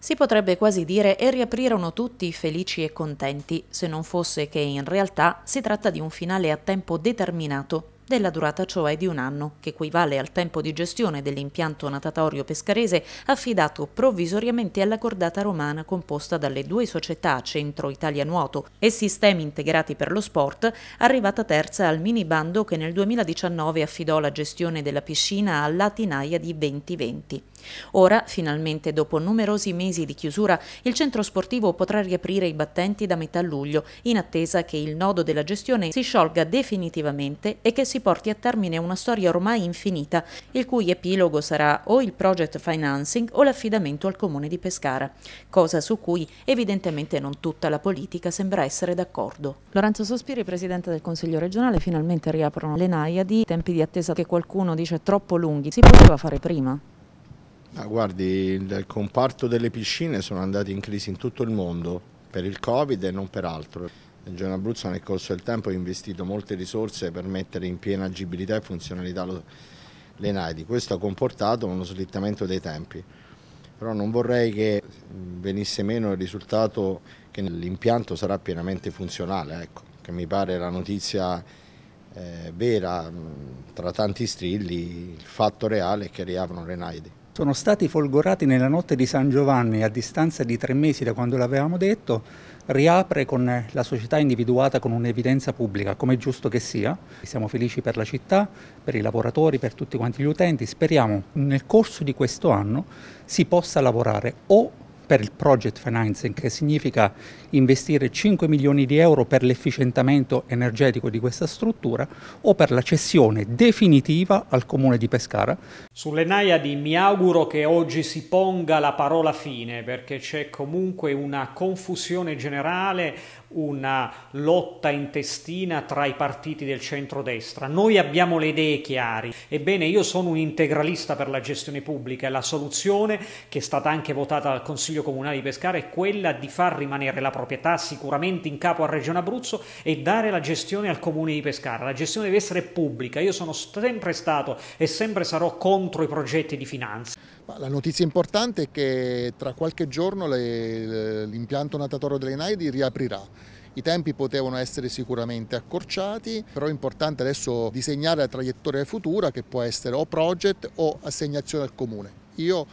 Si potrebbe quasi dire e riaprirono tutti felici e contenti, se non fosse che in realtà si tratta di un finale a tempo determinato, della durata cioè di un anno, che equivale al tempo di gestione dell'impianto natatorio pescarese affidato provvisoriamente alla cordata romana composta dalle due società Centro Italia Nuoto e Sistemi Integrati per lo Sport, arrivata terza al minibando che nel 2019 affidò la gestione della piscina alla Tinaia di 2020. Ora, finalmente dopo numerosi mesi di chiusura, il centro sportivo potrà riaprire i battenti da metà luglio, in attesa che il nodo della gestione si sciolga definitivamente e che si porti a termine una storia ormai infinita, il cui epilogo sarà o il project financing o l'affidamento al comune di Pescara, cosa su cui evidentemente non tutta la politica sembra essere d'accordo. Lorenzo Sospiri, presidente del Consiglio regionale, finalmente riaprono le Naiadi, tempi di attesa che qualcuno dice troppo lunghi, si poteva fare prima? Ah, guardi, il comparto delle piscine sono andati in crisi in tutto il mondo per il Covid e non per altro. Il Giorno Abruzzo nel corso del tempo ha investito molte risorse per mettere in piena agibilità e funzionalità le naidi. Questo ha comportato uno slittamento dei tempi. Però non vorrei che venisse meno il risultato che l'impianto sarà pienamente funzionale, ecco, che mi pare la notizia eh, vera tra tanti strilli, il fatto reale è che riaprono le naidi sono stati folgorati nella notte di San Giovanni, a distanza di tre mesi da quando l'avevamo detto, riapre con la società individuata con un'evidenza pubblica, come è giusto che sia. Siamo felici per la città, per i lavoratori, per tutti quanti gli utenti. Speriamo nel corso di questo anno si possa lavorare o per il project financing, che significa investire 5 milioni di euro per l'efficientamento energetico di questa struttura o per la cessione definitiva al comune di Pescara. Sulle Naiadi mi auguro che oggi si ponga la parola fine perché c'è comunque una confusione generale, una lotta intestina tra i partiti del centrodestra. Noi abbiamo le idee chiare. Ebbene, io sono un integralista per la gestione pubblica e la soluzione che è stata anche votata dal Consiglio Consiglio Comunale di Pescara è quella di far rimanere la proprietà sicuramente in capo a Regione Abruzzo e dare la gestione al Comune di Pescara. La gestione deve essere pubblica. Io sono sempre stato e sempre sarò contro i progetti di finanza. La notizia importante è che tra qualche giorno eh, l'impianto natatorio delle Naidi riaprirà. I tempi potevano essere sicuramente accorciati, però è importante adesso disegnare la traiettoria futura che può essere o project o assegnazione al comune. Io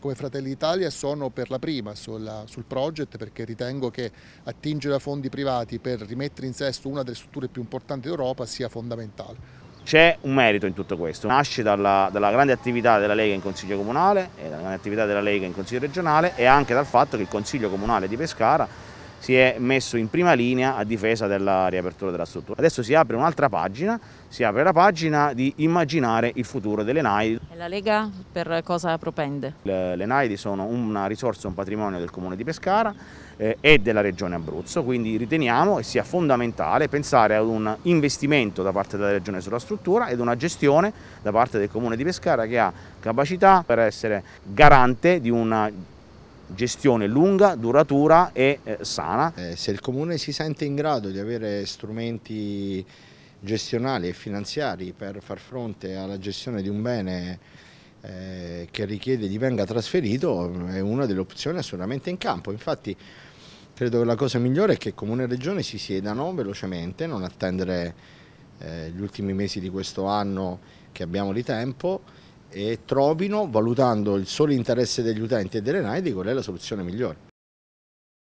come Fratelli d'Italia sono per la prima sulla, sul project perché ritengo che attingere a fondi privati per rimettere in sesto una delle strutture più importanti d'Europa sia fondamentale. C'è un merito in tutto questo, nasce dalla, dalla, grande attività della Lega in Consiglio Comunale e dalla grande attività della Lega in Consiglio Regionale e anche dal fatto che il Consiglio Comunale di Pescara si è messo in prima linea a difesa della riapertura della struttura. Adesso si apre un'altra pagina, si apre la pagina di immaginare il futuro delle Naidi. E la Lega per cosa propende? Le, le NAI sono una risorsa, un patrimonio del Comune di Pescara eh, e della Regione Abruzzo, quindi riteniamo che sia fondamentale pensare ad un investimento da parte della Regione sulla struttura ed una gestione da parte del Comune di Pescara che ha capacità per essere garante di una gestione lunga, duratura e eh, sana. Eh, se il Comune si sente in grado di avere strumenti gestionali e finanziari per far fronte alla gestione di un bene eh, che richiede di venga trasferito è una delle opzioni assolutamente in campo. Infatti credo che la cosa migliore è che Comune e Regione si siedano velocemente, non attendere eh, gli ultimi mesi di questo anno che abbiamo di tempo e trovino, valutando il solo interesse degli utenti e delle NAI, di qual è la soluzione migliore.